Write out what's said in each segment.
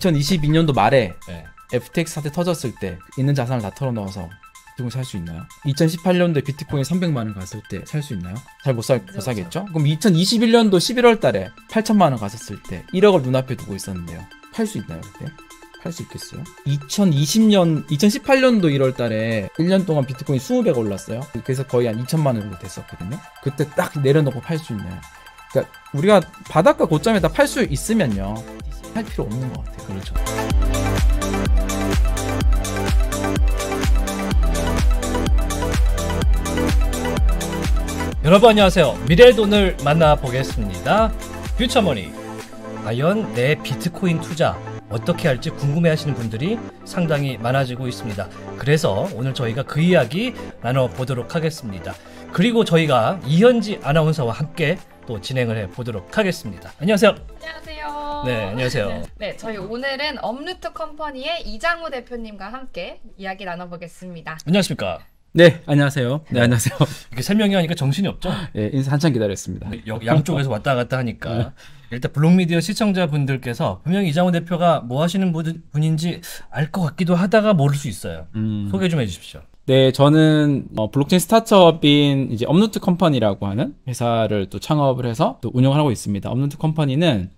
2022년도 말에 네. FTX 사태 터졌을 때 있는 자산을 다 털어넣어서 그 비트코인 살 수 있나요? 2018년도에 비트코인 300만 원 갔을 때 살 수 있나요? 잘 못 살, 못 사겠죠? 그렇죠. 그럼 2021년도 11월 달에 8천만 원 갔었을 때 1억을 눈앞에 두고 있었는데요. 팔 수 있나요, 그때? 팔수 있겠어요? 2020년, 2018년도 1월 달에 1년 동안 비트코인 20배가 올랐어요. 그래서 거의 한 2천만 원 정도 됐었거든요. 그때 딱 내려놓고 팔 수 있나요? 그러니까 우리가 바닷가 고점에다 팔 수 있으면요. 할 필요 없는 것 같아요. 그렇죠. 여러분 안녕하세요. 미래의 돈을 만나보겠습니다. 퓨처머니. 과연 내 비트코인 투자 어떻게 할지 궁금해 하시는 분들이 상당히 많아지고 있습니다. 그래서 오늘 저희가 그 이야기 나눠보도록 하겠습니다. 그리고 저희가 이현지 아나운서와 함께 또 진행을 해 보도록 하겠습니다. 안녕하세요. 안녕하세요. 네, 아. 안녕하세요. 네, 저희 오늘은 업루트 컴퍼니의 이장우 대표님과 함께 이야기 나눠보겠습니다. 안녕하십니까. 네, 안녕하세요. 네, 네. 안녕하세요. 이렇게 세 명이 하니까 정신이 없죠? 네, 인사 한참 기다렸습니다. 네, 양쪽에서 왔다 갔다 하니까 일단 블록미디어 시청자분들께서 분명 이장우 대표가 뭐 하시는 분- 인지알 것 같기도 하다가 모를 수 있어요. 음, 소개 좀 해주십시오. 네, 저는 어, 블록체인 스타트업인 이제 업루트 컴퍼니라고 하는 회사를 또 창업을 해서 또 운영을 하고 있습니다. 업루트 컴퍼니는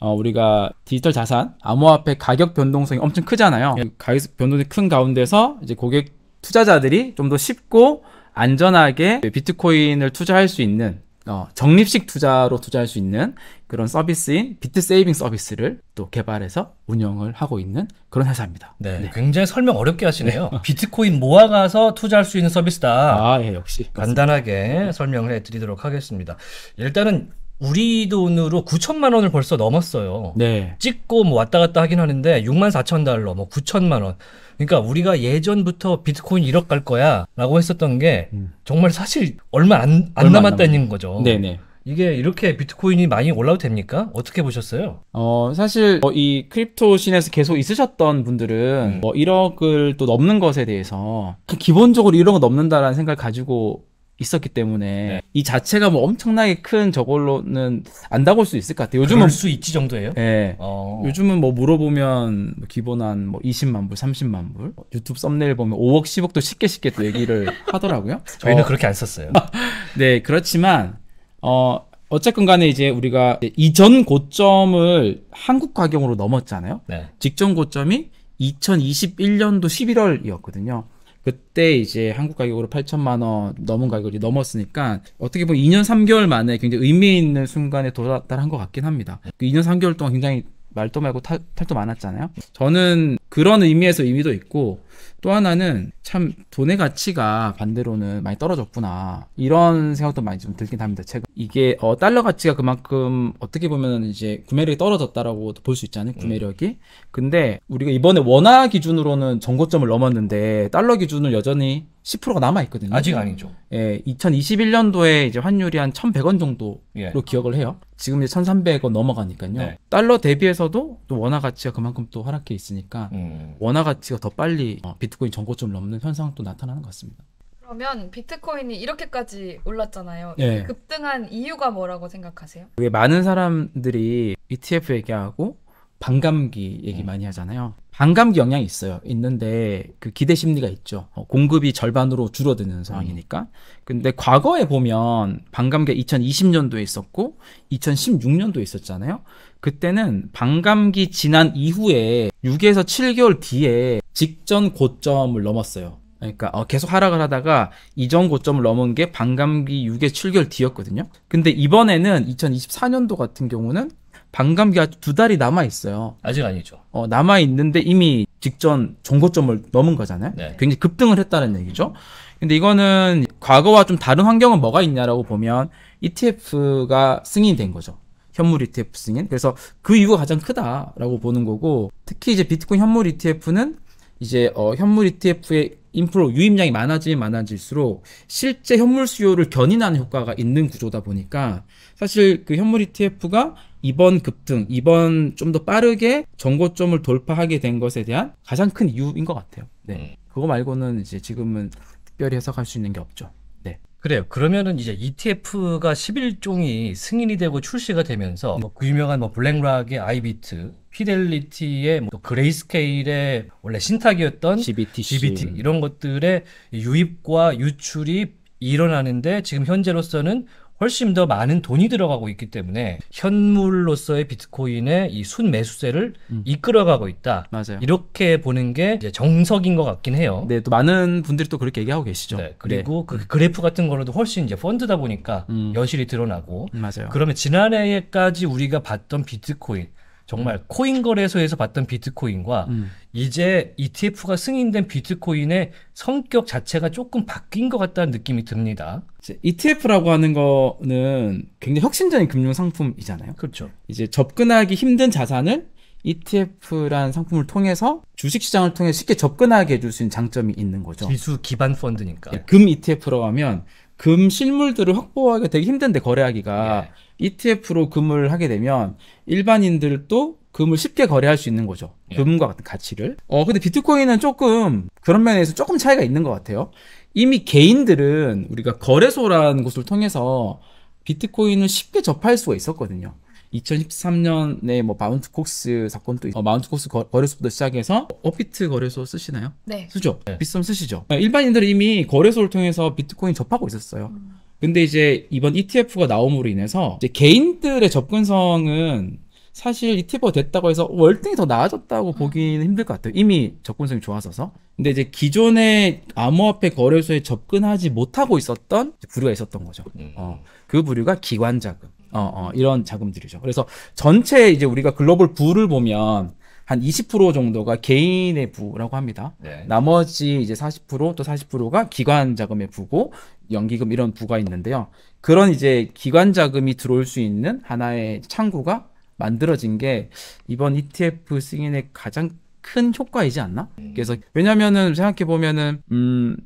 어, 우리가 디지털 자산 암호화폐 가격 변동성이 엄청 크잖아요. 예. 가격 변동이 큰 가운데서 이제 고객 투자자들이 좀 더 쉽고 안전하게 비트코인을 투자할 수 있는 어, 적립식 투자로 투자할 수 있는 그런 서비스인 비트세이빙 서비스를 또 개발해서 운영을 하고 있는 그런 회사입니다. 네, 네. 굉장히 설명 어렵게 하시네요. 네. 비트코인 모아가서 투자할 수 있는 서비스다. 아, 예, 역시. 간단하게 네. 설명을 해드리도록 하겠습니다. 일단은 우리 돈으로 9천만 원을 벌써 넘었어요. 네. 찍고 뭐 왔다 갔다 하긴 하는데 6만 4천 달러, 뭐 9천만 원. 그러니까 우리가 예전부터 비트코인 1억 갈 거야라고 했었던 게 음. 정말 사실 얼마 안, 안 얼마 남았다는 안 거죠. 네네. 네. 이게 이렇게 비트코인이 많이 올라도 됩니까? 어떻게 보셨어요? 어 사실 뭐 이 크립토 신에서 계속 있으셨던 분들은 음. 뭐 1억을 또 넘는 것에 대해서 기본적으로 1억을 넘는다라는 생각을 가지고 있었기 때문에 네. 이 자체가 뭐 엄청나게 큰 저걸로는 안다고 할 수 있을 것 같아요. 요즘은 수 있지 정도예요? 네. 어. 요즘은 뭐 물어보면 뭐 기본한 뭐 20만 불, 30만 불 유튜브 썸네일 보면 5억, 10억도 쉽게 쉽게 또 얘기를 하더라고요. 저희는 어. 그렇게 안 썼어요. 네, 그렇지만 어 어쨌건 간에 이제 우리가 이전 고점을 한국 가격으로 넘었잖아요. 네. 직전 고점이 2021년도 11월이었거든요. 그때 이제 한국 가격으로 8천만 원 넘은 가격이 넘었으니까 어떻게 보면 2년 3개월 만에 굉장히 의미 있는 순간에 도달한 것 같긴 합니다. 그 2년 3개월 동안 굉장히 말도 말고 탈, 탈도 많았잖아요. 저는 그런 의미에서 의미도 있고 또 하나는 참 돈의 가치가 반대로는 많이 떨어졌구나 이런 생각도 많이 좀 들긴 합니다. 제가 이게 어, 달러 가치가 그만큼 어떻게 보면 이제 구매력이 떨어졌다라고 볼 수 있잖아요. 구매력이. 음. 근데 우리가 이번에 원화 기준으로는 정고점을 넘었는데 달러 기준은 여전히 10%가 남아 있거든요. 아직 아니죠. 예, 2021년도에 이제 환율이 한 1,100원 정도로 예. 기억을 해요. 지금 이제 1,300원 넘어가니까요. 네. 달러 대비해서도 또 원화 가치가 그만큼 또 하락해 있으니까 음. 원화 가치가 더 빨리 어, 비트코인 전고점 넘는 현상도 나타나는 것 같습니다. 그러면 비트코인이 이렇게까지 올랐잖아요. 네. 급등한 이유가 뭐라고 생각하세요? 왜 많은 사람들이 ETF 얘기하고 반감기 얘기 네. 많이 하잖아요. 반감기 영향이 있어요. 있는데 그 기대 심리가 있죠. 어, 공급이 절반으로 줄어드는 상황이니까. 근데 과거에 보면 반감기 2020년도에 있었고 2016년도에 있었잖아요. 그때는 반감기 지난 이후에 6에서 7개월 뒤에 직전 고점을 넘었어요. 그러니까 어, 계속 하락을 하다가 이전 고점을 넘은 게 반감기 6에 7개월 뒤였거든요. 근데 이번에는 2024년도 같은 경우는 반감기가 두 달이 남아 있어요. 아직 아니죠. 어, 남아 있는데 이미 직전 종고점을 넘은 거잖아요. 네. 굉장히 급등을 했다는 얘기죠. 근데 이거는 과거와 좀 다른 환경은 뭐가 있냐라고 보면 ETF가 승인된 이 거죠. 현물 ETF 승인. 그래서 그 이유가 가장 크다라고 보는 거고 특히 이제 비트코인 현물 ETF는 이제 어, 현물 ETF의 인프로 유입량이 많아지면 많아질수록 실제 현물 수요를 견인하는 효과가 있는 구조다 보니까 사실 그 현물 ETF가 이번 급등, 이번 좀 더 빠르게 정고점을 돌파하게 된 것에 대한 가장 큰 이유인 것 같아요. 네. 음. 그거 말고는 이제 지금은 특별히 해석할 수 있는 게 없죠. 그래요. 그러면은 이제 ETF가 11종이 승인이 되고 출시가 되면서 뭐그 유명한 뭐 블랙락의 아이비트, 피델리티의 뭐 그레이스케일의 원래 신탁이었던 GBTC. GBT 이런 것들의 유입과 유출이 일어나는데 지금 현재로서는 훨씬 더 많은 돈이 들어가고 있기 때문에 현물로서의 비트코인의 이 순매수세를 음. 이끌어가고 있다. 맞아요. 이렇게 보는 게 이제 정석인 것 같긴 해요. 네, 또 많은 분들이 또 그렇게 얘기하고 계시죠. 네, 그리고 네. 그 음. 그래프 같은 거로도 훨씬 이제 펀드다 보니까 음. 여실히 드러나고. 음, 맞아요. 그러면 지난해까지 우리가 봤던 비트코인 정말 음. 코인 거래소에서 봤던 비트코인과 음. 이제 ETF가 승인된 비트코인의 성격 자체가 조금 바뀐 것 같다는 느낌이 듭니다. ETF라고 하는 거는 굉장히 혁신적인 금융 상품이잖아요. 그렇죠. 이제 접근하기 힘든 자산을 ETF란 상품을 통해서 주식시장을 통해 쉽게 접근하게 해줄 수 있는 장점이 있는 거죠. 지수 기반 펀드니까. 예, 금 ETF로 하면 금 실물들을 확보하기가 되게 힘든데 거래하기가 예. ETF로 금을 하게 되면 일반인들도 금을 쉽게 거래할 수 있는 거죠. 예. 금과 같은 가치를. 어, 근데 비트코인은 조금 그런 면에서 조금 차이가 있는 것 같아요. 이미 개인들은 우리가 거래소라는 곳을 통해서 비트코인을 쉽게 접할 수가 있었거든요. 2013년에 뭐 마운트 콕스 사건도 있... 어, 마운트 콕스 거, 래소부터 시작해서 업피트 거래소 쓰시나요? 네. 쓰죠. 네. 비썸 쓰시죠. 일반인들은 이미 거래소를 통해서 비트코인 접하고 있었어요. 음. 근데 이제 이번 ETF가 나옴으로 인해서 개인들의 접근성은 사실 ETF가 됐다고 해서 월등히 더 나아졌다고 음. 보기는 힘들 것 같아요. 이미 접근성이 좋아서서. 근데 이제 기존의 암호화폐 거래소에 접근하지 못하고 있었던 부류가 있었던 거죠. 음. 어, 그 부류가 기관 자금, 어, 어, 이런 자금들이죠. 그래서 전체 이제 우리가 글로벌 부를 보면 한20% 정도가 개인의 부라고 합니다. 네. 나머지 이제 40%또 40%가 기관 자금의 부고 연기금 이런 부가 있는데요. 그런 이제 기관 자금이 들어올 수 있는 하나의 창구가 만들어진 게 이번 ETF 승인의 가장 큰 효과이지 않나? 그래서 왜냐면은 생각해 보면은 음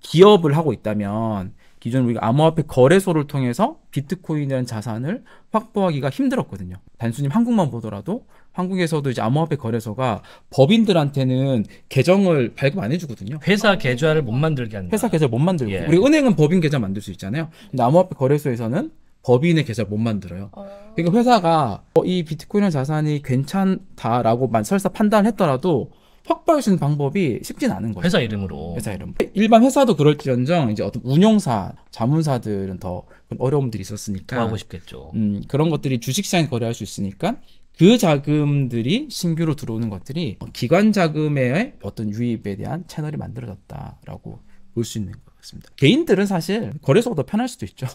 기업을 하고 있다면 기존 우리가 암호화폐 거래소를 통해서 비트코인이라는 자산을 확보하기가 힘들었거든요. 단순히 한국만 보더라도 한국에서도 이제 암호화폐 거래소가 법인들한테는 계정을 발급 안 해주거든요. 회사 계좌를 못 만들게 하는. 회사 계좌 를못 만들고 예. 우리 은행은 법인 계좌 만들 수 있잖아요. 근데 암호화폐 거래소에서는 법인의 계좌를 못 만들어요. 어. 그러니까 회사가 어, 이 비트코인 자산이 괜찮다라고 설사 판단했더라도 을 확보할 수 있는 방법이 쉽진 않은 거예요. 회사 이름으로. 회사 이름. 일반 회사도 그럴지언정 이제 어떤 운용사, 자문사들은 더 어려움들이 있었으니까. 하고 싶겠죠. 음, 그런 것들이 주식시장에 거래할 수 있으니까 그 자금들이 신규로 들어오는 것들이 기관 자금의 어떤 유입에 대한 채널이 만들어졌다라고 볼 수 있는 것 같습니다. 개인들은 사실 거래소가 더 편할 수도 있죠.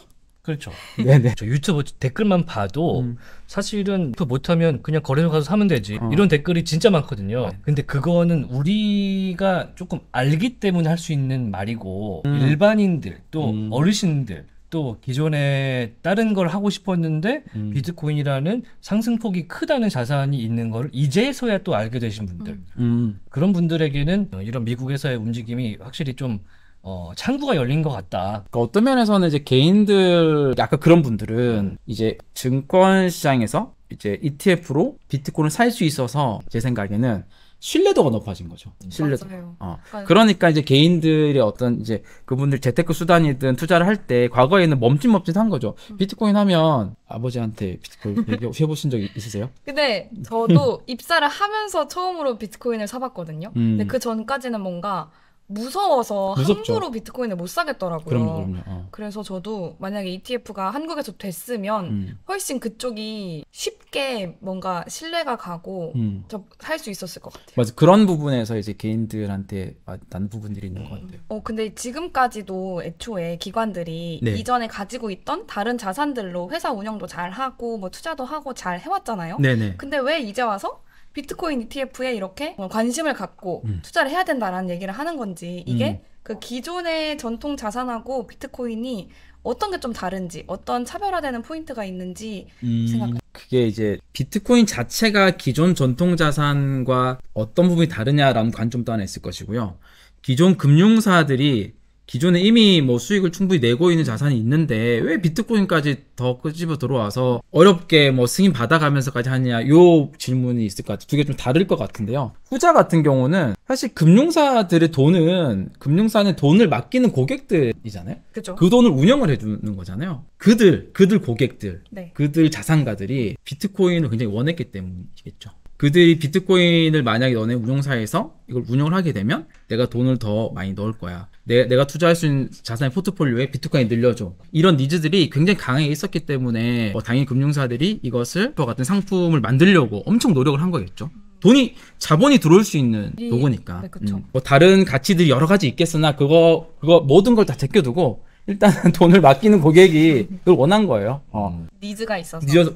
그렇죠. 네네. 저 유튜브 댓글만 봐도 음. 사실은 그 못하면 그냥 거래소 가서 사면 되지. 어. 이런 댓글이 진짜 많거든요. 네. 근데 그거는 우리가 조금 알기 때문에 할 수 있는 말이고 음. 일반인들 또 음. 어르신들 또 기존에 다른 걸 하고 싶었는데 음. 비트코인이라는 상승폭이 크다는 자산이 있는 걸 이제서야 또 알게 되신 분들 음. 음. 그런 분들에게는 이런 미국 에서의 움직임이 확실히 좀 어, 창구가 열린 것 같다. 그러니까 어떤 면에서는 이제 개인들 약간 그런 분들은 이제 증권 시장에서 이제 ETF로 비트코인을 살 수 있어서 제 생각에는 신뢰도가 높아진 거죠. 신뢰도. 어. 그러니까 이제 개인들이 어떤 이제 그분들 재테크 수단이든 투자를 할 때 과거에는 멈칫멈칫한 거죠. 음. 비트코인 하면 아버지한테 비트코인 얘기해 보신 적 있으세요? 근데 저도 입사를 하면서 처음으로 비트코인을 사봤거든요. 음. 근데 그 전까지는 뭔가 무서워서 무섭죠. 함부로 비트코인을 못 사겠더라고요. 그럼요, 그럼요. 어. 그래서 저도 만약에 ETF가 한국에서 됐으면 음. 훨씬 그쪽이 쉽게 뭔가 신뢰가 가고 음. 살수 있었을 것 같아요. 맞아 그런 부분에서 이제 개인들한테 맞는 아, 부분들이 있는 것 같아요. 어 근데 지금까지도 애초에 기관들이 네. 이전에 가지고 있던 다른 자산들로 회사 운영도 잘 하고 뭐 투자도 하고 잘 해왔잖아요. 네네. 근데 왜 이제 와서 비트코인 ETF에 이렇게 관심을 갖고 음. 투자를 해야 된다라는 얘기를 하는 건지 이게 음. 그 기존의 전통 자산하고 비트코인이 어떤 게 좀 다른지 어떤 차별화되는 포인트가 있는지 음, 생각합 그게 이제 비트코인 자체가 기존 전통 자산과 어떤 부분이 다르냐라는 관점도 하나 있을 것이고요. 기존 금융사들이 기존에 이미 뭐 수익을 충분히 내고 있는 자산이 있는데 왜 비트코인까지 더 끄집어 들어와서 어렵게 뭐 승인 받아가면서까지 하냐 요 질문이 있을 것 같아요 두 개 좀 다를 것 같은데요 후자 같은 경우는 사실 금융사들의 돈은 금융사는 돈을 맡기는 고객들이잖아요 그죠. 그 돈을 운영을 해주는 거잖아요 그들 그들 고객들 네. 그들 자산가들이 비트코인을 굉장히 원했기 때문이겠죠 그들이 비트코인을 만약에 너네 운용사에서 이걸 운영을 하게 되면 내가 돈을 더 많이 넣을 거야. 내, 내가 투자할 수 있는 자산의 포트폴리오에 비트코인 늘려줘 이런 니즈들이 굉장히 강하게 있었기 때문에 뭐 당연히 금융사들이 이것을 저 그 같은 상품을 만들려고 엄청 노력을 한 거겠죠 돈이 자본이 들어올 수 있는 네, 도구니까 네, 음. 뭐 다른 가치들이 여러 가지 있겠으나 그거 그거 모든 걸 다 제껴두고 일단은 돈을 맡기는 고객이 그걸 원한 거예요 어. 니즈가 있어서 니즈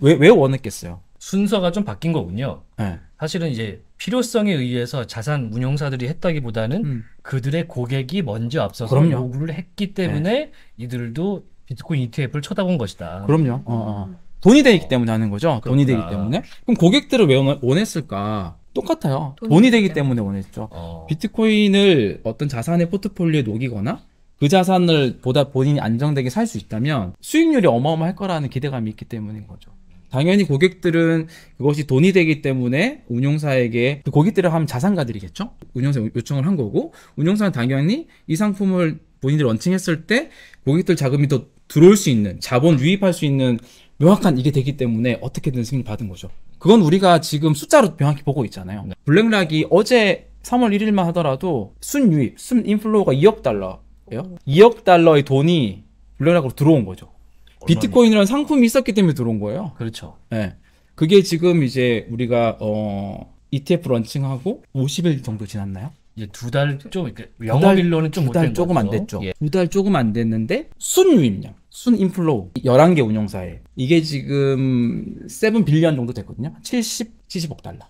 왜, 왜 원했겠어요 순서가 좀 바뀐 거군요 네. 사실은 이제 필요성에 의해서 자산 운용사들이 했다기보다는 음. 그들의 고객이 먼저 앞서서 그럼요. 요구를 했기 때문에 네. 이들도 비트코인 ETF를 쳐다본 것이다. 그럼요. 어, 어. 음. 돈이 되기 때문에 하는 거죠. 그렇구나. 돈이 되기 때문에. 그럼 고객들을 왜 원했을까? 똑같아요. 돈이, 돈이 되기 때문에 원했죠. 어. 비트코인을 어떤 자산의 포트폴리오에 녹이거나 그 자산을 보다 본인이 안정되게 살 수 있다면 수익률이 어마어마할 거라는 기대감이 있기 때문인 거죠. 당연히 고객들은 그것이 돈이 되기 때문에 운용사에게 그 고객들을 하면 자산가들이겠죠? 운용사 요청을 한 거고 운용사는 당연히 이 상품을 본인들이 런칭했을 때 고객들 자금이 더 들어올 수 있는 자본 유입할 수 있는 명확한 이게 되기 때문에 어떻게든 승인을 받은 거죠. 그건 우리가 지금 숫자로 명확히 보고 있잖아요. 네. 블랙락이 어제 3월 1일만 하더라도 순유입, 순인플로우가 2억 달러예요. 2억 달러의 돈이 블랙락으로 들어온 거죠. 비트코인이라는 상품이 있었기 때문에 들어온 거예요. 그렇죠. 네. 그게 지금 이제 우리가 어 ETF 런칭하고 50일 정도 지났나요? 이제 두 달좀 영업일로는 좀두달 조금 안 됐죠. 예. 두달 조금 안 됐는데 순유입량, 순인플로우 11개 운용사에 이게 지금 7 빌리언 정도 됐거든요. 70 70억 달러.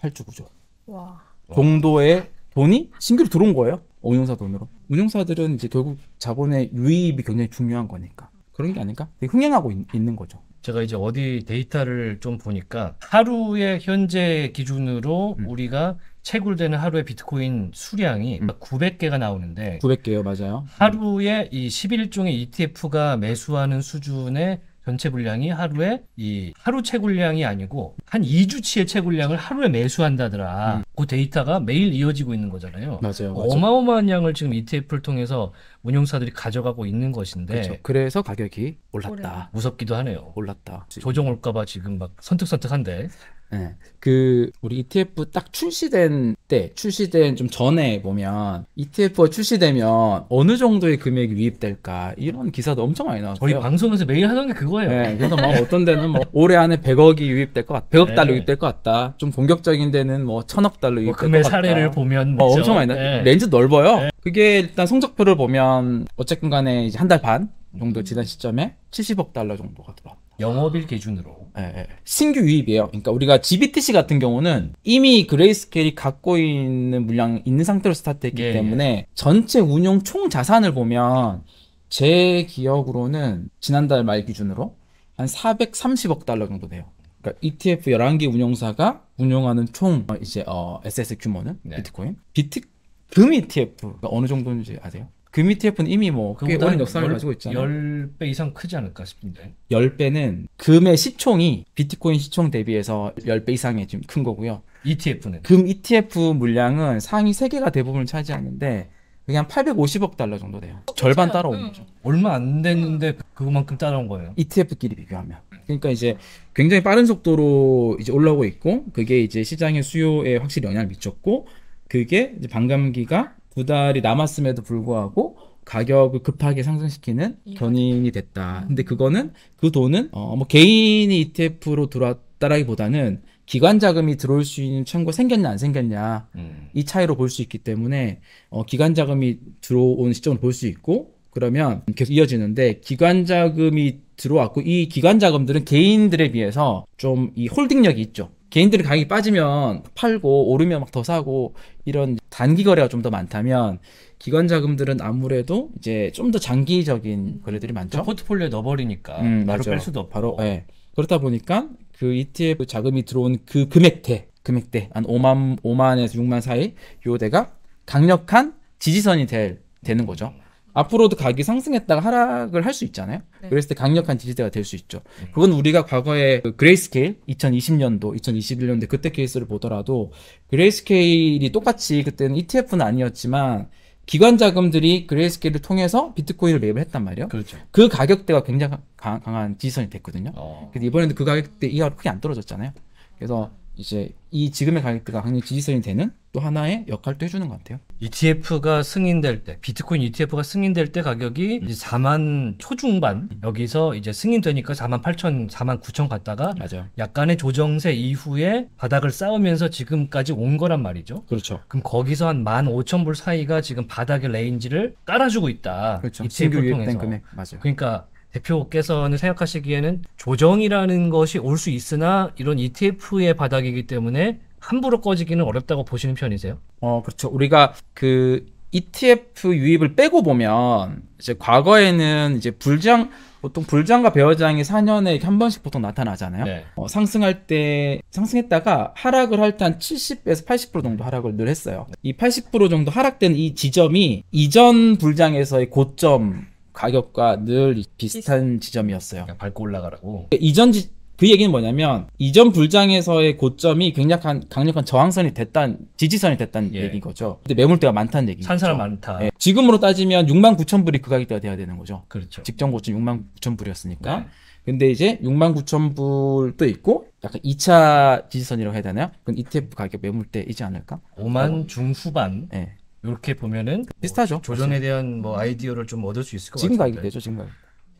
8조 9조. 와. 정도의 돈이 신규로 들어온 거예요. 운용사 돈으로. 운용사들은 이제 결국 자본의 유입이 굉장히 중요한 거니까. 그런 게 아닐까? 흥행하고 있, 는 거죠. 제가 이제 어디 데이터를 좀 보니까 하루의 현재 기준으로 음. 우리가 채굴되는 하루의 비트코인 수량이 음. 900개가 나오는데 900개요, 맞아요. 하루에 이 11종의 ETF가 매수하는 수준의 전체 분량이 하루에 이 하루 채굴량이 아니고 한 2주치의 채굴량을 하루에 매수한다더라. 음. 그 데이터가 매일 이어지고 있는 거잖아요. 맞아요, 맞아 어마어마한 양을 지금 ETF를 통해서 운용사들이 가져가고 있는 것인데 그렇죠. 그래서 가격이 올랐다. 올랐 무섭기도 하네요. 올랐다. 조정 올까봐 지금 막 선택선택한데. 네. 그 우리 ETF 딱 출시된 때 출시된 좀 전에 보면 ETF가 출시되면 어느 정도의 금액이 유입될까 이런 기사도 엄청 많이 나왔어요. 거의 방송에서 매일 하던 게 그거예요. 네. 그래서 막 어떤 데는 뭐 올해 안에 100억이 유입될 것 같다. 100억 네. 달러 유입될 것 같다. 좀 공격적인 데는 뭐 1000억 달러 뭐 유입될 뭐것 같다. 사례를 보면 어, 엄청 많이 나. 네. 렌즈 넓어요. 네. 그게 일단 성적표를 보면 어쨌든 간에 한달 반 정도 지난 시점에 70억 달러 정도가 들어왔다. 영업일 기준으로. 예, 예, 신규 유입이에요. 그러니까 우리가 GBTC 같은 경우는 이미 그레이스케일이 갖고 있는 물량 있는 상태로 스타트했기 예, 예, 때문에 전체 운용 총 자산을 보면 제 기억으로는 지난달 말 기준으로 한 430억 달러 정도 돼요. 그러니까 ETF 11개 운용사가 운용하는 총 어, 이제 어, SS 규모는 네. 비트코인. 비트 금 ETF가 어느 정도인지 아세요? 그 미TF는 이미 뭐꽤 오랜 역사를 가지고 있잖아요. 10배 이상 크지 않을까 싶은데. 10배는 금의 시총이 비트코인 시총 대비해서 10배 이상이 좀큰 거고요. ETF는? 금 ETF 물량은 상위 3개가 대부분을 차지하는데 그냥 850억 달러 정도 돼요. 절반 따라온 거죠. 음. 얼마 안 됐는데 그만큼 따라온 거예요. ETF끼리 비교하면. 그러니까 이제 굉장히 빠른 속도로 이제 올라오고 있고 그게 이제 시장의 수요에 확실히 영향을 미쳤고 그게 이제 반감기가 두 달이 남았음에도 불구하고 가격을 급하게 상승시키는 견인이 됐다. 음. 근데 그거는 그 돈은 어뭐 개인이 ETF로 들어왔다라기보다는 기관 자금이 들어올 수 있는 창구 생겼냐 안 생겼냐 음. 이 차이로 볼 수 있기 때문에 어 기관 자금이 들어온 시점을 볼 수 있고 그러면 계속 이어지는데 기관 자금이 들어왔고 이 기관 자금들은 개인들에 비해서 좀 이 홀딩력이 있죠. 개인들은 가격이 빠지면 팔고 오르면 막 더 사고 이런 단기 거래가 좀 더 많다면 기관 자금들은 아무래도 이제 좀 더 장기적인 거래들이 많죠. 그 포트폴리오에 넣어버리니까 음, 바로 맞뺄 수도 없고. 바로, 네. 그렇다 보니까 그 ETF 자금이 들어온 그 금액대, 금액대 한 5만 5만에서 6만 사이 요대가 강력한 지지선이 될 되는 거죠. 앞으로도 가격이 상승했다가 하락을 할 수 있잖아요. 네. 그랬을 때 강력한 지지대가 될 수 있죠. 네. 그건 우리가 과거에 그 그레이스케일 2020년도, 2021년도 그때 케이스를 보더라도 그레이스케일이 똑같이 그때는 ETF는 아니었지만 기관 자금들이 그레이스케일을 통해서 비트코인을 매입을 했단 말이에요. 그렇죠. 그 가격대가 굉장히 강, 한 지지선이 됐거든요. 어. 근데 이번에도 그 가격대 이하로 크게 안 떨어졌잖아요. 그래서 이제 이 지금의 가격대가 강력 지지선이 되는 또 하나의 역할도 해주는 것 같아요. ETF가 승인될 때, 비트코인 ETF가 승인될 때 가격이 음. 4만 초중반 여기서 이제 승인되니까 4만 8천, 4만 9천 갔다가 맞아. 약간의 조정세 이후에 바닥을 쌓으면서 지금까지 온 거란 말이죠. 그렇죠. 그럼 거기서 한만 5천 불 사이가 지금 바닥의 레인지를 깔아주고 있다. 그렇죠. ETF 통해서. 맞아요. 그러니까 대표께서는 생각하시기에는 조정이라는 것이 올 수 있으나 이런 ETF의 바닥이기 때문에 함부로 꺼지기는 어렵다고 보시는 편이세요? 어, 그렇죠. 우리가 그 ETF 유입을 빼고 보면 이제 과거에는 이제 불장 보통 불장과 배어장이 4년에 한 번씩 보통 나타나잖아요. 네. 어, 상승할 때 상승했다가 하락을 할 때 한 70에서 80% 정도 하락을 늘 했어요. 이 80% 정도 하락된 이 지점이 이전 불장에서의 고점 가격과 늘 비슷한 지점이었어요. 그냥 그러니까 밟고 올라가라고. 이전 지, 그 얘기는 뭐냐면 이전 불장에서의 고점이 굉장한 강력한 저항선이 됐단 지지선이 됐단 예. 얘기인 거죠. 근데 매물대가 많다는 얘기죠. 산 사람 많다. 예. 지금으로 따지면 6만 9천 불이 그 가격대가 돼야 되는 거죠. 그렇죠. 직전 고점 6만 9천 불이었으니까. 네. 근데 이제 6만 9천 불도 있고 약간 2차 지지선이라고 해야 되나요? 그럼 ETF 가격 매물대이지 않을까? 5만 중후반. 예. 이렇게 보면은 뭐 비슷하죠. 조정에 대한 뭐 아이디어를 좀 얻을 수 있을 것 지금 같은데. 가격이 되죠 지금 가격.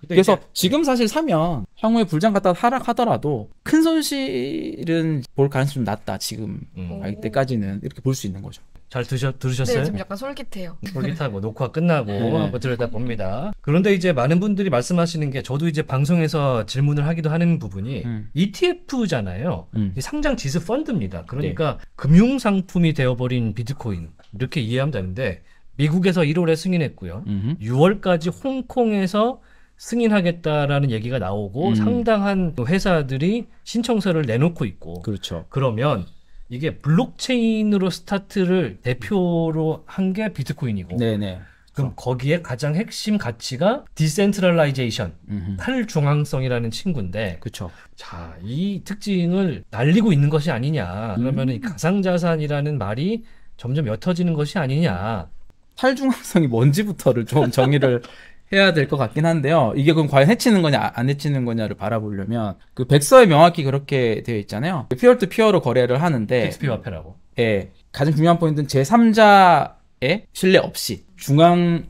그래서 이제... 지금 네. 사실 사면 향후에 불장 갔다 하락하더라도 큰 손실은 볼 가능성이 낮다 지금 음. 가격 아, 때까지는 이렇게 볼 수 있는 거죠. 잘 드셔, 들으셨어요? 네, 좀 약간 솔깃해요. 솔깃하고 녹화 끝나고 네. 한번 들여다 봅니다. 그런데 이제 많은 분들이 말씀하시는 게 저도 이제 방송에서 질문을 하기도 하는 부분이 음. ETF잖아요. 음. 상장 지수 펀드입니다. 그러니까 네. 금융 상품이 되어버린 비트코인. 이렇게 이해하면 되는데 미국에서 1월에 승인했고요. 음흠. 6월까지 홍콩에서 승인하겠다라는 얘기가 나오고 음. 상당한 회사들이 신청서를 내놓고 있고 그렇죠. 그러면 이게 블록체인으로 스타트를 대표로 한 게 비트코인이고 네네. 그럼 거기에 가장 핵심 가치가 디센트럴라이제이션, 탈중앙성이라는 친구인데 그렇죠. 자, 이 특징을 날리고 있는 것이 아니냐. 그러면 음. 가상자산이라는 말이 점점 옅어지는 것이 아니냐. 탈중앙성이 뭔지부터를 좀 정의를 해야 될 것 같긴 한데요. 이게 그럼 과연 해치는 거냐 안 해치는 거냐를 바라보려면 그 백서에 명확히 그렇게 되어 있잖아요. 피어투 피어로 거래를 하는데 XP 화폐라고. 예. 가장 중요한 포인트는 제3자의 신뢰 없이 중앙의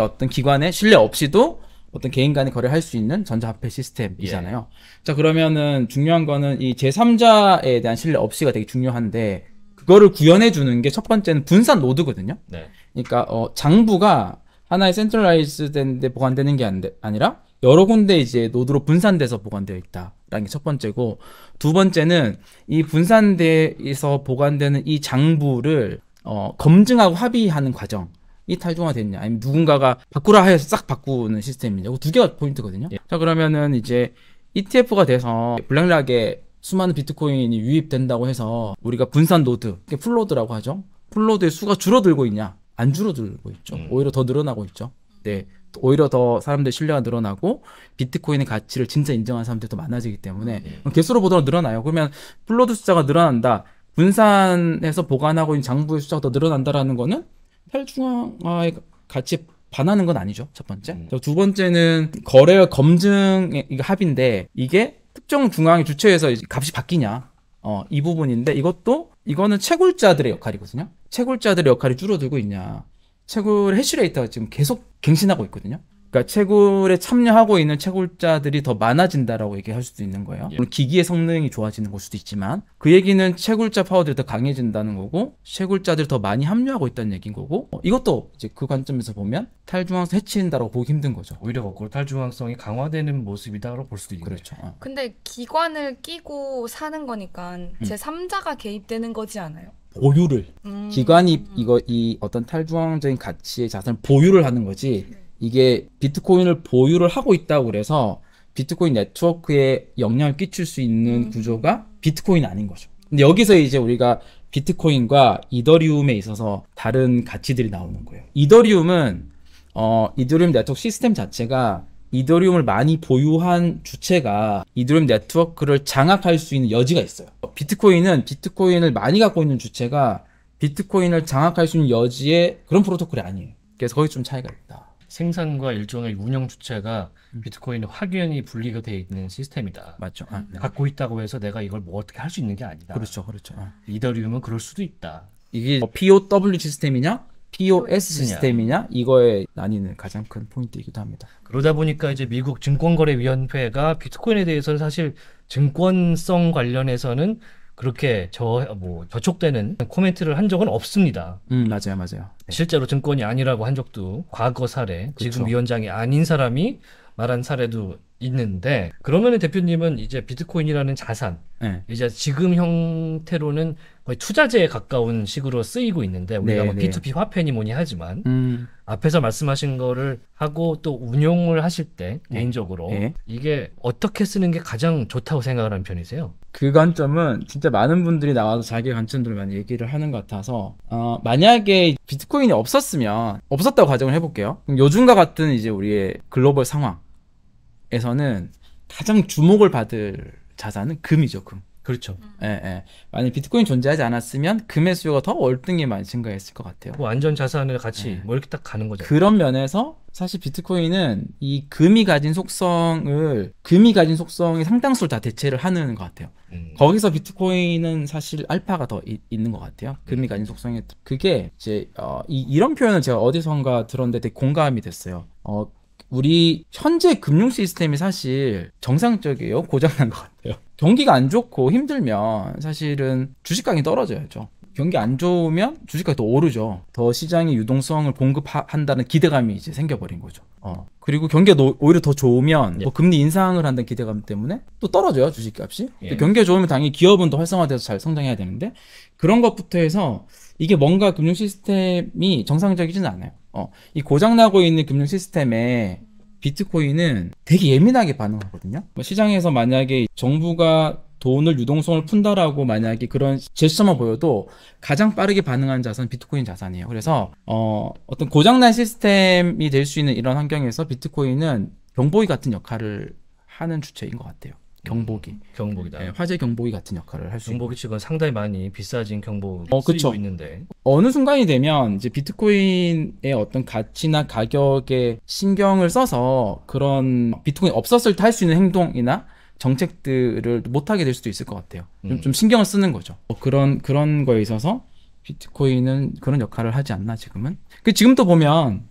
어떤 기관의 신뢰 없이도 어떤 개인 간의 거래를 할 수 있는 전자화폐 시스템이잖아요. 예. 자, 그러면은 중요한 거는 이 제3자에 대한 신뢰 없이가 되게 중요한데 그거를 구현해 주는 게 첫 번째는 분산 노드거든요. 네. 그러니까 어, 장부가 하나의 센트럴라이즈된 데 보관되는 게 안, 아니라 여러 군데 이제 노드로 분산돼서 보관되어 있다라는 게 첫 번째고 두 번째는 이 분산돼서 보관되는 이 장부를 어, 검증하고 합의하는 과정. 이 탈중화됐냐 아니면 누군가가 바꾸라 해서 싹 바꾸는 시스템입니다. 이두 개가 포인트거든요. 예. 자 그러면은 이제 ETF가 돼서 블랙락에 수많은 비트코인이 유입된다고 해서 우리가 분산 노드, 플로드라고 하죠. 플로드의 수가 줄어들고 있냐? 안 줄어들고 있죠. 음. 오히려 더 늘어나고 있죠. 네. 오히려 더 사람들 신뢰가 늘어나고 비트코인의 가치를 진짜 인정하는 사람들도 많아지기 때문에 네. 개수로 보더라도 늘어나요. 그러면 플로드 숫자가 늘어난다. 분산해서 보관하고 있는 장부의 숫자가 더 늘어난다라는 거는 탈중앙화의 가치 반하는 건 아니죠. 첫 번째. 음. 두 번째는 거래 검증의 합인데 이게 특정 중앙의 주체에서 값이 바뀌냐 어, 이 부분인데 이것도 이거는 채굴자들의 역할이거든요. 채굴자들의 역할이 줄어들고 있냐. 채굴 해시레이터가 지금 계속 갱신하고 있거든요. 그러니까 채굴에 참여하고 있는 채굴자들이 더 많아진다라고 얘기할 수도 있는 거예요. 예. 기기의 성능이 좋아지는 걸 수도 있지만 그 얘기는 채굴자 파워들이 더 강해진다는 거고 채굴자들이 더 많이 합류하고 있다는 얘기인 거고 어, 이것도 이제 그 관점에서 보면 탈중앙성 해친다라고 보기 힘든 거죠. 오히려 거꾸로 탈중앙성이 강화되는 모습이다라고 볼 수도 있는 그렇죠. 어. 근데 기관을 끼고 사는 거니까 음. 제 3자가 개입되는 거지 않아요? 보유를 음. 기관이 이거 이 어떤 탈중앙적인 가치의 자산을 보유를 하는 거지. 음. 이게 비트코인을 보유를 하고 있다고 그래서 비트코인 네트워크에 영향을 끼칠 수 있는 음. 구조가 비트코인 아닌 거죠. 근데 여기서 이제 우리가 비트코인과 이더리움에 있어서 다른 가치들이 나오는 거예요. 이더리움은 어, 이더리움 네트워크 시스템 자체가 이더리움을 많이 보유한 주체가 이더리움 네트워크를 장악할 수 있는 여지가 있어요. 비트코인은 비트코인을 많이 갖고 있는 주체가 비트코인을 장악할 수 있는 여지의 그런 프로토콜이 아니에요. 그래서 거기 좀 차이가 있다. 생산과 일종의 운영 주체가 음. 비트코인의 확연히 분리가 돼 있는 시스템이다. 맞죠. 아, 네. 갖고 있다고 해서 내가 이걸 뭐 어떻게 할 수 있는 게 아니다. 그렇죠, 그렇죠. 아. 이더리움은 그럴 수도 있다. 이게 뭐 POW 시스템이냐? POS 시스템이냐 이거에 나뉘는 가장 큰 포인트이기도 합니다. 그러다 보니까 이제 미국 증권거래위원회가 비트코인에 대해서는 사실 증권성 관련해서는 그렇게 저 뭐 저촉되는 코멘트를 한 적은 없습니다. 음 맞아요, 맞아요. 네. 실제로 증권이 아니라고 한 적도 과거 사례, 그쵸. 지금 위원장이 아닌 사람이 말한 사례도 있는데 그러면은 대표님은 이제 비트코인이라는 자산, 네. 이제 지금 형태로는 거의 투자재에 가까운 식으로 쓰이고 있는데 우리가 뭐 네, 뭐 B2B 화폐니 뭐니 하지만 음. 앞에서 말씀하신 거를 하고 또 운용을 하실 때 네. 개인적으로 네. 이게 어떻게 쓰는 게 가장 좋다고 생각을 하는 편이세요? 그 관점은 진짜 많은 분들이 나와서 자기 관점들을 많이 얘기를 하는 것 같아서 어, 만약에 비트코인이 없었으면 없었다고 가정을 해볼게요. 요즘과 같은 이제 우리의 글로벌 상황에서는 가장 주목을 받을 자산은 금이죠, 금. 그렇죠. 음. 예, 예. 만약 비트코인 존재하지 않았으면 금의 수요가 더 월등히 많이 증가했을 것 같아요. 완전자산을 같이 예. 뭐 이렇게 딱 가는 거죠. 그런 면에서 사실 비트코인은 이 금이 가진 속성을 금이 가진 속성이 상당수를 다 대체를 하는 것 같아요. 음. 거기서 비트코인은 사실 알파가 더 이, 있는 것 같아요. 음. 금이 가진 속성이 그게 이제 어, 이, 이런 표현을 제가 어디선가 들었는데 되게 공감이 됐어요. 어, 우리 현재 금융 시스템이 사실 정상적이에요? 고장난 것 같아요. 경기가 안 좋고 힘들면 사실은 주식가격이 떨어져야죠. 경기 안 좋으면 주식가격이 더 오르죠. 더 시장의 유동성을 공급한다는 기대감이 이제 생겨버린 거죠. 어. 그리고 경기가 오히려 더 좋으면 뭐 예. 뭐 금리 인상을 한다는 기대감 때문에 또 떨어져요 주식값이. 예. 경기가 좋으면 당연히 기업은 더 활성화돼서 잘 성장해야 되는데 그런 것부터 해서 이게 뭔가 금융 시스템이 정상적이지는 않아요. 어, 이 고장나고 있는 금융 시스템에 비트코인은 되게 예민하게 반응하거든요. 뭐 시장에서 만약에 정부가 돈을 유동성을 푼다라고 만약에 그런 제스처만 보여도 가장 빠르게 반응하는 자산은 비트코인 자산이에요. 그래서 어, 어떤 고장난 시스템이 될 수 있는 이런 환경에서 비트코인은 경보이 같은 역할을 하는 주체인 것 같아요. 경보기. 경보기다. 네, 화재 경보기 같은 역할을 할 수있 경보기 측은 상당히 많이 비싸진 경보기 어, 쓰고 그쵸. 있는데. 어느 순간이 되면 이제 비트코인의 어떤 가치나 가격에 신경을 써서 그런 비트코인 없었을 때 할 수 있는 행동이나 정책들을 못하게 될 수도 있을 것 같아요. 좀, 음. 좀 신경을 쓰는 거죠. 어, 그런 그런 거에 있어서 비트코인은 그런 역할을 하지 않나 지금은. 그 지금 도 보면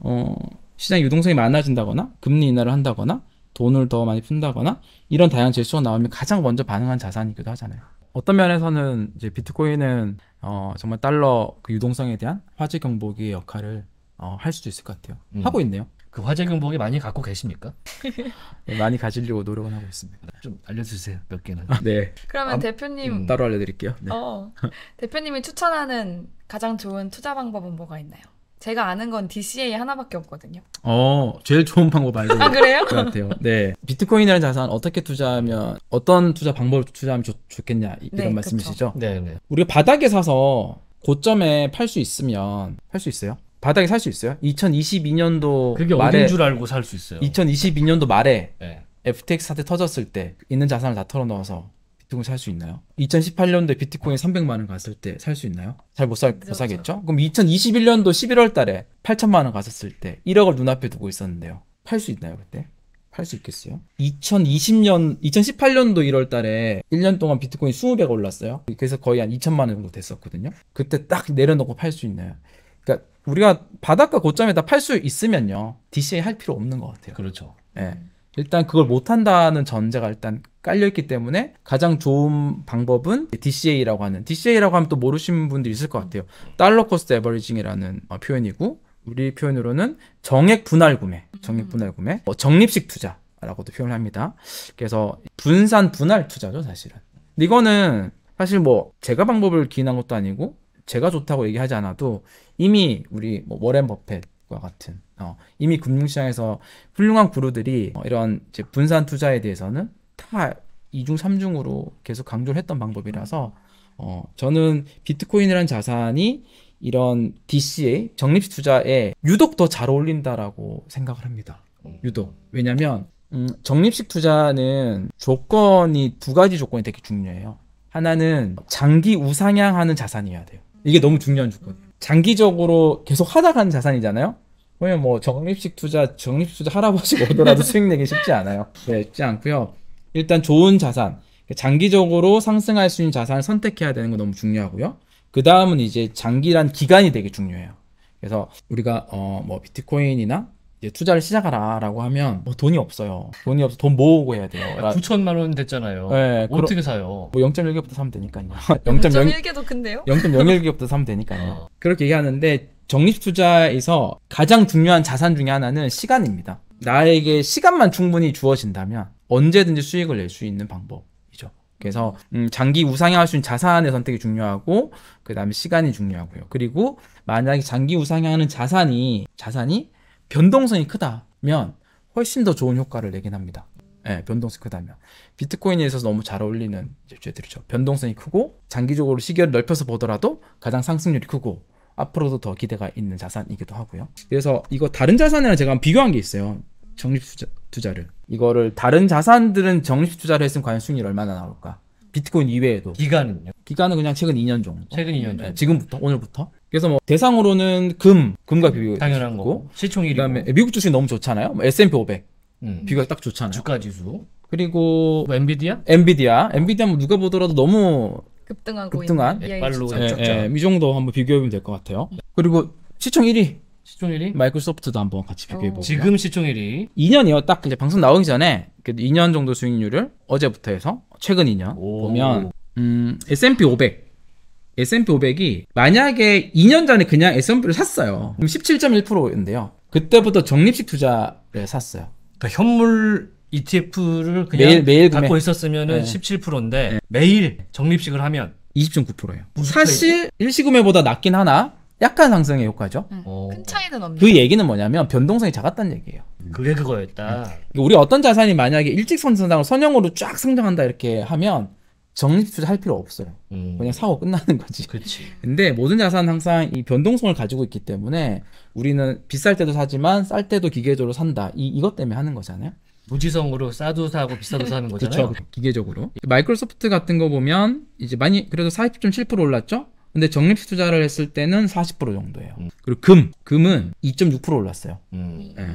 어, 시장 유동성이 많아진다거나 금리 인하를 한다거나 돈을 더 많이 푼다거나 이런 다양한 제수가 나오면 가장 먼저 반응한 자산이기도 하잖아요. 어떤 면에서는 이제 비트코인은 어, 정말 달러 그 유동성에 대한 화재 경보기의 역할을 어, 할 수도 있을 것 같아요. 음. 하고 있네요. 그 화재 경보기 많이 갖고 계십니까? 네, 많이 가지려고 노력은 하고 있습니다. 좀 알려주세요 몇 개는. 아, 네. 그러면 아, 대표님 음. 따로 알려드릴게요. 네. 어, 대표님이 추천하는 가장 좋은 투자 방법은 뭐가 있나요? 제가 아는 건 DCA 하나밖에 없거든요. 어, 제일 좋은 방법 알고 아, 그것 같아요. 네. 비트코인이라는 자산 어떻게 투자하면 어떤 투자 방법을 투자하면 좋, 겠냐 이런 네, 말씀이시죠? 네, 네. 우리가 바닥에 사서 고점에 팔 수 있으면 팔 수 있어요? 바닥에 살 수 있어요? 2022년도 그게 말에 어딘 줄 알고 살 수 있어요? 2022년도 말에 네. FTX 사태 터졌을 때 있는 자산을 다 털어넣어서 비트코인 살수 있나요? 2018년도에 비트코인 300만 원 갔을 때 살 수 있나요? 잘 못 살, 못 그렇죠. 사겠죠? 그럼 2021년도 11월 달에 8천만 원 갔었을 때 1억을 눈앞에 두고 있었는데요. 팔 수 있나요, 그때? 팔 수 있겠어요? 2020년, 2018년도 1월 달에 1년 동안 비트코인 20배가 올랐어요. 그래서 거의 한 2천만 원 정도 됐었거든요. 그때 딱 내려놓고 팔 수 있나요? 그러니까 우리가 바닷가 고점에다 팔 수 있으면요. DCA 할 필요 없는 것 같아요. 그렇죠. 예. 네. 일단 그걸 못한다는 전제가 일단 깔려있기 때문에 가장 좋은 방법은 DCA라고 하는 DCA라고 하면 또 모르시는 분들 있을 것 같아요. 달러 코스트 에버리징이라는 어, 표현이고 우리 표현으로는 정액 분할 구매, 정액 분할 구매, 뭐 적립식 투자라고도 표현을 합니다. 그래서 분산 분할 투자죠, 사실은. 이거는 사실 뭐 제가 방법을 기인한 것도 아니고 제가 좋다고 얘기하지 않아도 이미 우리 뭐 워렌 버펫 것과 같은 어, 이미 금융시장에서 훌륭한 구루들이 어, 이런 이제 분산 투자에 대해서는 다 2중 3중으로 계속 강조를 했던 방법이라서 어, 저는 비트코인이라는 자산이 이런 DC의 적립식 투자에 유독 더 잘 어울린다라고 생각을 합니다. 유독 왜냐하면 음, 적립식 투자는 조건이 두 가지 조건이 되게 중요해요. 하나는 장기 우상향하는 자산이어야 돼요. 이게 너무 중요한 조건이에요. 장기적으로 계속 하다가는 자산이잖아요. 그러면 뭐 적립식 투자, 적립 식 투자 할아버지가 오더라도 수익 내기 쉽지 않아요. 네, 쉽지 않고요. 일단 좋은 자산, 장기적으로 상승할 수 있는 자산을 선택해야 되는 거 너무 중요하고요. 그 다음은 이제 장기란 기간이 되게 중요해요. 그래서 우리가 어뭐 비트코인이나 이제 투자를 시작하라라고 하면 뭐 돈이 없어요. 돈이 없어 돈 모으고 해야 돼요. 9천만 원 됐잖아요. 네, 어떻게 그러, 사요? 뭐 0.1개부터 사면 되니까요. 0.01개도 근데요? 0.01개부터 사면 되니까요. 어. 그렇게 얘기하는데 적립투자에서 가장 중요한 자산 중에 하나는 시간입니다. 나에게 시간만 충분히 주어진다면 언제든지 수익을 낼 수 있는 방법이죠. 그래서 음, 장기 우상향할 수 있는 자산의 선택이 중요하고 그 다음에 시간이 중요하고요. 그리고 만약에 장기 우상향하는 자산이 자산이 변동성이 크다면 훨씬 더 좋은 효과를 내긴 합니다. 예, 변동성이 크다면 비트코인에 있어서 너무 잘 어울리는 주제들이죠. 변동성이 크고 장기적으로 시기를 넓혀서 보더라도 가장 상승률이 크고 앞으로도 더 기대가 있는 자산이기도 하고요. 그래서 이거 다른 자산이랑 제가 비교한 게 있어요. 정립 투자, 투자를 이거를 다른 자산들은 정립 투자를 했으면 과연 수익률 얼마나 나올까? 비트코인 이외에도 기간은요? 기간은 그냥 최근 2년 정도. 최근 2년 정도. 네, 지금부터 오늘부터. 그래서 뭐 대상으로는 금, 금과 비교 당연한 거. 시총률이 그다음에 미국 주식 너무 좋잖아요. 뭐 S&P 500 음. 비교가 딱 좋잖아요. 주가 지수. 그리고 뭐 엔비디아? 엔비디아. 엔비디아 뭐 누가 보더라도 너무 급등하고 급등한 예, 빨로 예 예, 예, 예, 이 예. 정도 한번 비교해보면 될 것 같아요. 네. 그리고 시청 1위 시청 1위 마이크로소프트도 한번 같이 비교해보고 지금 시청 1위 2년이요. 딱 이제 방송 나오기 전에 2년 그 정도 수익률을 어제부터 해서 최근 2년 오. 보면 음, S&P 500 S&P 500이 만약에 2년 전에 그냥 S&P를 샀어요. 그럼 17.1%인데요. 그때부터 적립식 투자를 샀어요. 그러니까 현물 ETF를 그냥 매일, 매일 갖고 금액. 있었으면은 네. 17%인데 네. 매일 적립식을 하면 20.9%예요. 사실 일시금매보다 낮긴 하나 약간 상승의 효과죠. 응. 어. 큰 차이는 없네. 그 얘기는 뭐냐면 변동성이 작았다는 얘기예요. 음. 그게 그거였다. 응. 음. 그러니까 우리 어떤 자산이 만약에 일직선상으로 선형으로 쫙 성장한다 이렇게 하면 적립투자 할 필요 없어요. 음. 그냥 사고 끝나는 거지. 그치. 근데 모든 자산은 항상 이 변동성을 가지고 있기 때문에 우리는 비쌀 때도 사지만 쌀 때도 기계적으로 산다. 이, 이것 때문에 하는 거잖아요. 무지성으로 싸도 사고 비싸도 사는 거잖아요. 그렇죠. 기계적으로. 마이크로소프트 같은 거 보면 이제 많이 그래도 40.7% 올랐죠? 근데 적립 투자를 했을 때는 40% 정도예요. 음. 그리고 금, 금은 2.6% 올랐어요. 음. 네.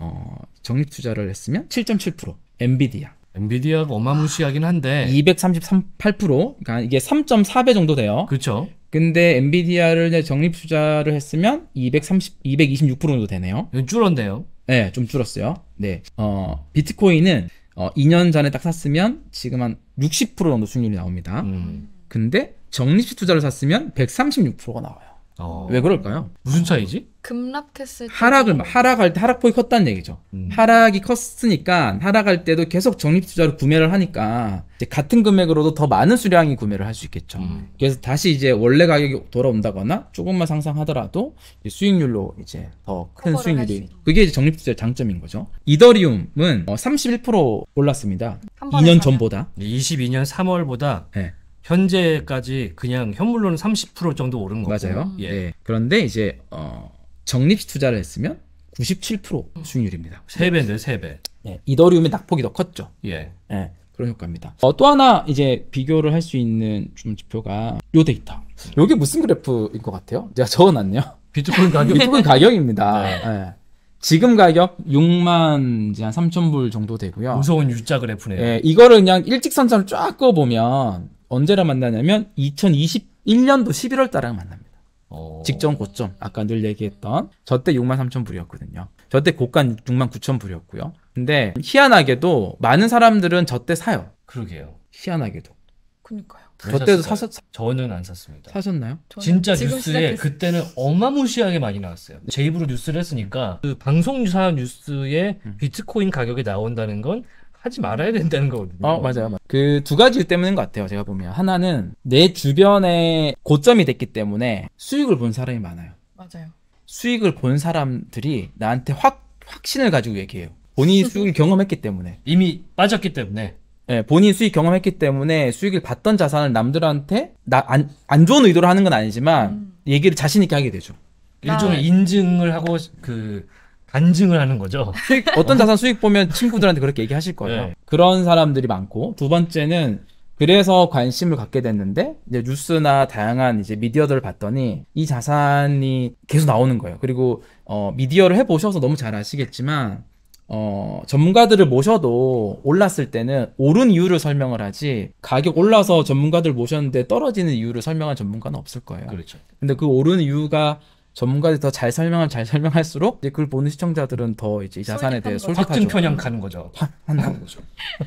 어, 적립 투자를 했으면 7.7%. 엔비디아. 엔비디아가 어마무시하긴 한데 238% 그러니까 이게 3.4배 정도 돼요. 그렇죠. 근데 엔비디아를 이제 적립 투자를 했으면 230 226% 정도 되네요. 줄었네요. 네, 좀 줄었어요. 네. 어, 비트코인은 어, 2년 전에 딱 샀으면 지금 한 60% 정도 수익률이 나옵니다. 음. 근데 적립식 투자를 샀으면 136%가 나와요. 어. 왜 그럴까요? 무슨 차이지? 급락했을 때 하락을 하락할 때 하락폭이 컸다는 얘기죠. 음. 하락이 컸으니까 하락할 때도 계속 적립 투자로 구매를 하니까 같은 금액으로도 더 많은 수량이 구매를 할 수 있겠죠. 음. 그래서 다시 이제 원래 가격이 돌아온다거나 조금만 상상하더라도 수익률로 이제 더 큰 수익률이 그게 이제 적립 투자의 장점인 거죠. 이더리움은 어31% 올랐습니다. 2년 사면. 전보다 22년 3월보다 네. 현재까지 그냥 현물로는 30% 정도 오른 거고 맞아요. 예. 네. 그런데 이제 어, 적립 투자를 했으면 97% 수익률입니다. 3배인데 3배. 네. 이더리움의 낙폭이 더 컸죠. 예. 네. 그런 효과입니다. 어, 또 하나 이제 비교를 할 수 있는 좀 지표가 요 데이터. 요게 무슨 그래프인 것 같아요? 제가 적어놨네요. 비트코인 가격. 비트코인 가격입니다. 네. 네. 지금 가격 6만 이제 한 3천 불 정도 되고요. 무서운 U자 그래프네요. 예, 이거를 그냥 일직선처럼 쫙 그어보면 언제랑 만나냐면 2021년도 11월 달랑 만납니다. 어... 직전 고점 아까 늘 얘기했던 저때 6만 3천 불이었거든요. 저때 고가 6만 9천 불이었고요. 근데 희한하게도 많은 사람들은 저때 사요. 그러게요. 희한하게도. 그니까요. 저때도 사셨 저는 안 샀습니다. 사셨나요? 진짜 뉴스에 시작했... 그때는 어마무시하게 많이 나왔어요. 제 입으로 뉴스를 했으니까 음. 그 방송사 뉴스에 음. 비트코인 가격이 나온다는 건 하지 말아야 된다는 거거든요. 어, 맞아요. 맞아요. 그 두 가지 때문인 것 같아요. 제가 보면. 하나는 내 주변에 고점이 됐기 때문에 수익을 본 사람이 많아요. 맞아요. 수익을 본 사람들이 나한테 확, 확신을 가지고 얘기해요. 본인이 수익을 경험했기 때문에. 이미 빠졌기 때문에. 예, 네, 본인 수익 경험했기 때문에 수익을 받던 자산을 남들한테 나, 안, 안 좋은 의도로 하는 건 아니지만 음. 얘기를 자신있게 하게 되죠. 일종의 아, 인증을 하고 그 간증을 하는 거죠. 어떤 자산 수익 보면 친구들한테 그렇게 얘기하실 거예요. 네. 그런 사람들이 많고 두 번째는 그래서 관심을 갖게 됐는데 이제 뉴스나 다양한 이제 미디어들을 봤더니 이 자산이 계속 나오는 거예요. 그리고 어 미디어를 해 보셔서 너무 잘 아시겠지만 어 전문가들을 모셔도 올랐을 때는 오른 이유를 설명을 하지 가격 올라서 전문가들 모셨는데 떨어지는 이유를 설명한 전문가는 없을 거예요. 그렇죠. 근데 그 오른 이유가 전문가들이 더 잘 설명하면 잘 설명할수록 이제 그걸 보는 시청자들은 더 이제 이 자산에 대해 솔직하죠. 확증편향 가는 거죠. 하, 한다는 거죠.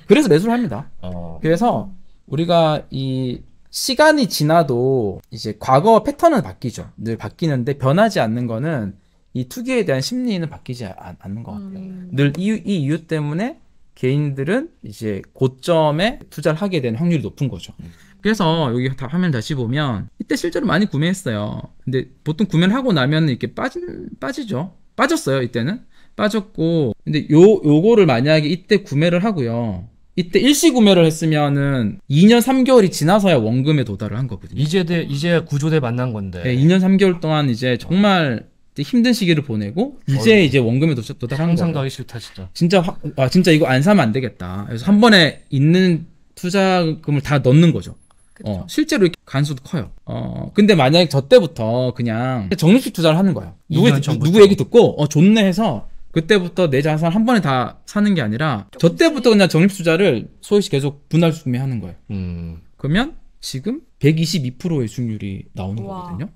그래서 매수를 합니다. 어. 그래서 우리가 이 시간이 지나도 이제 과거 패턴은 바뀌죠. 늘 바뀌는데 변하지 않는 거는 이 투기에 대한 심리는 바뀌지 않, 않는 것 같아요. 음. 늘이 이 이유 때문에 개인들은 이제 고점에 투자를 하게 된 확률이 높은 거죠. 음. 그래서 여기 다 화면 다시 보면 이때 실제로 많이 구매했어요. 근데 보통 구매를 하고 나면 이렇게 빠지, 빠지죠. 빠졌어요, 이때는. 빠졌고. 근데 요, 요거를 만약에 이때 구매를 하고요. 이때 일시 구매를 했으면은 2년 3개월이 지나서야 원금에 도달을 한 거거든요. 이제 대, 이제 구조대 만난 건데. 네, 2년 3개월 동안 이제 정말 힘든 시기를 보내고 이제 어이. 이제 원금에 도달한 거예요. 상상하기 싫다 진짜. 진짜 확, 아 진짜 이거 안 사면 안 되겠다. 그래서 한 번에 있는 투자금을 다 넣는 거죠. 어, 실제로 이렇게 간수도 커요. 어, 근데 만약에 저 때부터 그냥 정립식 투자를 하는 거예요. 누구, 누구 얘기 듣고, 어, 좋네 해서 그때부터 내 자산 한 번에 다 사는 게 아니라 저 때부터 그냥 정립 투자를 소위시 계속 분할 수금에하는 거예요. 음. 그러면 지금 122%의 수익률이 나오는 우와. 거거든요.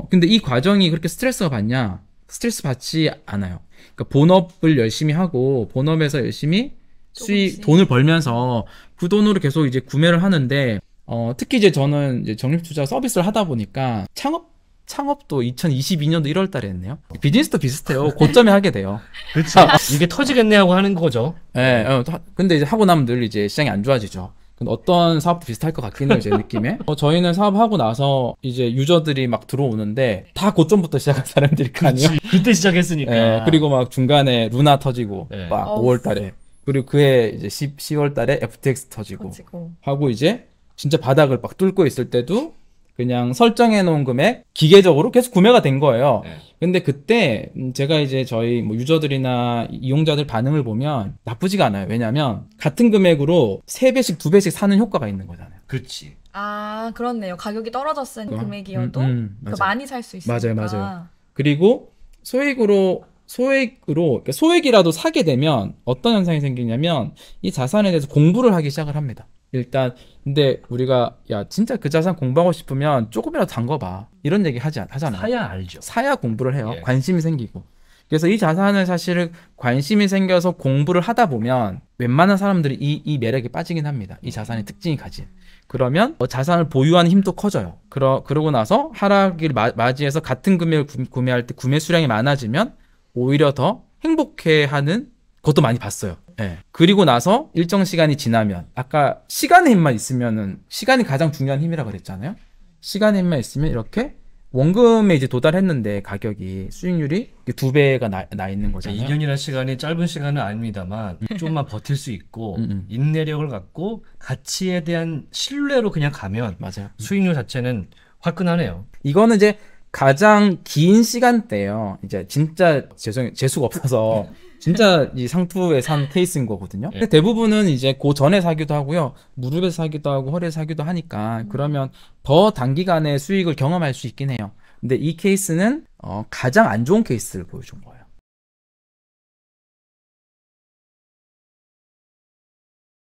어, 근데 이 과정이 그렇게 스트레스가 받냐? 스트레스 받지 않아요. 그러니까 본업을 열심히 하고 본업에서 열심히 수익 돈을 벌면서 그 돈으로 계속 이제 구매를 하는데 어, 특히 이제 저는 이제 적립투자 서비스를 하다 보니까 창업 창업도 2022년도 1월 달에 했네요. 비즈니스도 비슷해요. 고점에 하게 돼요. 그렇죠. 이게 터지겠네 하고 하는 거죠. 예. 네, 어, 근데 이제 하고 나면 늘 이제 시장이 안 좋아지죠. 근데 어떤 사업도 비슷할 것 같긴 해요, 제 느낌에. 어, 저희는 사업하고 나서 이제 유저들이 막 들어오는데 다 고점부터 시작한 사람들일거 아니요. 에 그때 시작했으니까. 네, 그리고 막 중간에 루나 터지고 네. 막 5월 어. 달에 그리고 그해 이제 10, 10월 달에 FTX 터지고, 터지고. 하고 이제 진짜 바닥을 막 뚫고 있을 때도 그냥 설정해 놓은 금액 기계적으로 계속 구매가 된 거예요. 네. 근데 그때 제가 이제 저희 뭐 유저들이나 이용자들 반응을 보면 나쁘지가 않아요. 왜냐하면 같은 금액으로 세 배씩 두 배씩 사는 효과가 있는 거잖아요. 그렇지. 아 그렇네요. 가격이 떨어졌은 어, 금액이어도 음, 음, 많이 살 수 있으니까. 맞아요, 맞아요. 그리고 소액으로 소액으로 그러니까 소액이라도 사게 되면 어떤 현상이 생기냐면 이 자산에 대해서 공부를 하기 시작을 합니다. 일단 근데 우리가 야 진짜 그 자산 공부하고 싶으면 조금이라도 담궈봐 이런 얘기 하지 하잖아요. 사야 알죠. 사야 공부를 해요. 예. 관심이 생기고. 그래서 이 자산을 사실 관심이 생겨서 공부를 하다 보면 웬만한 사람들이 이, 이 매력에 빠지긴 합니다. 이 자산의 특징이 가진. 그러면 뭐 자산을 보유하는 힘도 커져요. 그러, 그러고 나서 하락을 마, 맞이해서 같은 금액을 구, 매할때 구매 수량이 많아지면 오히려 더 행복해하는 것도 많이 봤어요. 예. 그리고 나서 일정 시간이 지나면 아까 시간의 힘만 있으면은 시간이 가장 중요한 힘이라 고 그랬잖아요. 시간의 힘만 있으면 이렇게 원금에 이제 도달했는데 가격이 수익률이 두 배가 나, 나 있는 그러니까 거잖아요. 2년이라는 시간이 짧은 시간은 아닙니다만 음. 좀만 버틸 수 있고 음, 음. 인내력을 갖고 가치에 대한 신뢰로 그냥 가면 맞아요. 수익률 자체는 화끈하네요. 이거는 이제 가장 긴 시간대요. 이제 진짜 죄송 재수가 없어서 네. 진짜 이 상투에 산 네. 케이스인 거거든요. 네. 근데 대부분은 이제 고 전에 사기도 하고요. 무릎에 사기도 하고 허리에 사기도 하니까 음. 그러면 더 단기간에 수익을 경험할 수 있긴 해요. 근데 이 케이스는 어, 가장 안 좋은 케이스를 보여준 거예요.